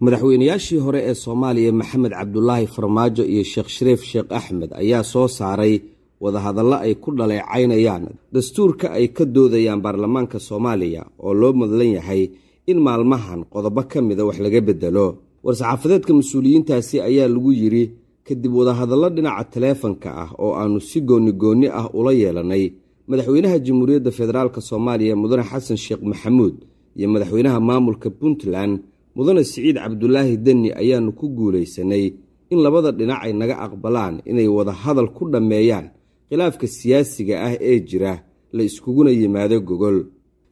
madaxweynayaashii hore ee soomaaliya maxamed cabdulaahi farmaajo iyo sheekh shariif sheekh axmed ayaa soo saaray wadahadallo ay ku dhaleecaynayaan dastuurka ay ka doodayaan baarlamaanka soomaaliya oo loo mudlan yahay in maalmahan qodobo ka mida wax laga beddelo war-saxaafadeedka mas-uuliyiintaasi ayaa lagu yidhi kadib wadahadallo dhinaca taleefanka ah oo aannu si goonni goonni ah ula yeelanay madaxweynaha jamhuuriyadda federaalk soomaaliya mudane xasan sheekh maxamuud iyo madaxweynaha maamulka puntland mudane siciid cabdulaahi denni ayaannu ku guulaysanay in labada dhinac ay naga aqbalaan inay wada hadal ku dhammeeyaan khilaafka siyaasiga ah ee jira la iskuguna yimaado gogol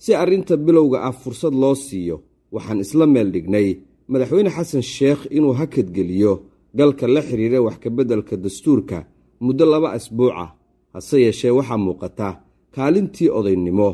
si arrinta bilowga ah fursad loo siiyo waxaan isla meel dhignay madaxweyne xasan sheekh inuu hakadgeliyo galka la xidhiira wax kabeddelka dastuurka muddo laba asbuuc ah hase yeeshee waxaa muuqata kaalintii odaynimo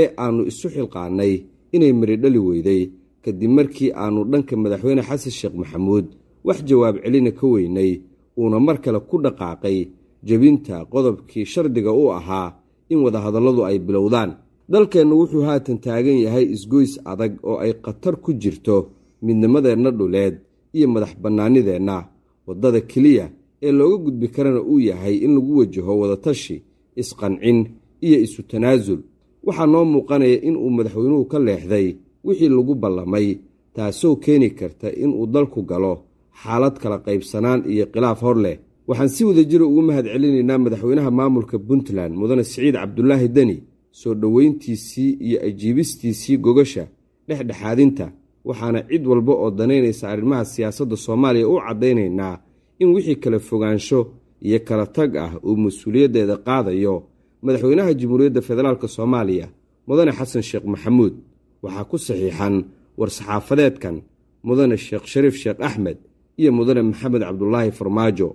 ee aannu isu xilqaannay inay miridhali weyday kadib markii aannu dhanka madaxweyne xasan sheekh maxamuud wax jawaab celina ka weynay uuna mar kale ku dhaqaaqay jebinta qodobkii shardiga u ahaa in wadahadalladu ay bilowdaan dalkeennu wuxuu haatan taagan yahay isgoys adag oo ay khatar ku jirto midnimadeenna dhuleed iyo madax bannaanideenna waddada keliya ee looga gudbi karana uu yahay in lagu wajaho wadatashi isqancin iyo isu tanaasul waxaa noo muuqanaya in uu madaxweynuhu ka leexday wixii lagu ballamay taasoo keeni karta in uu dalku galo xaalad kala qaybsanaan iyo khilaaf hor leh waxaan si wada jiro ah ugu mahad celinaynaa madaxweynaha maamulka puntland mudane siciid cabdulaahi deni soo dhoweyntiisii iyo ajiibistiisii gogasha dhexdhexaadinta waxaana cid walba oo danaynaysa arrimaha siyaasadda soomaaliya u caddaynaynaa in wixii kala fogaansho iyo kala tag ah uu mas-uuliyaddeeda qaadayo madaxweynaha jamhuuriyadda federaalk soomaaliya mudane xasan sheekh maxamuud waxaa ku saxiixan war-saxaafadeedkan mudane sheekh shariif sheekh axmed iyo mudane maxamed cabdulaahi farmaajo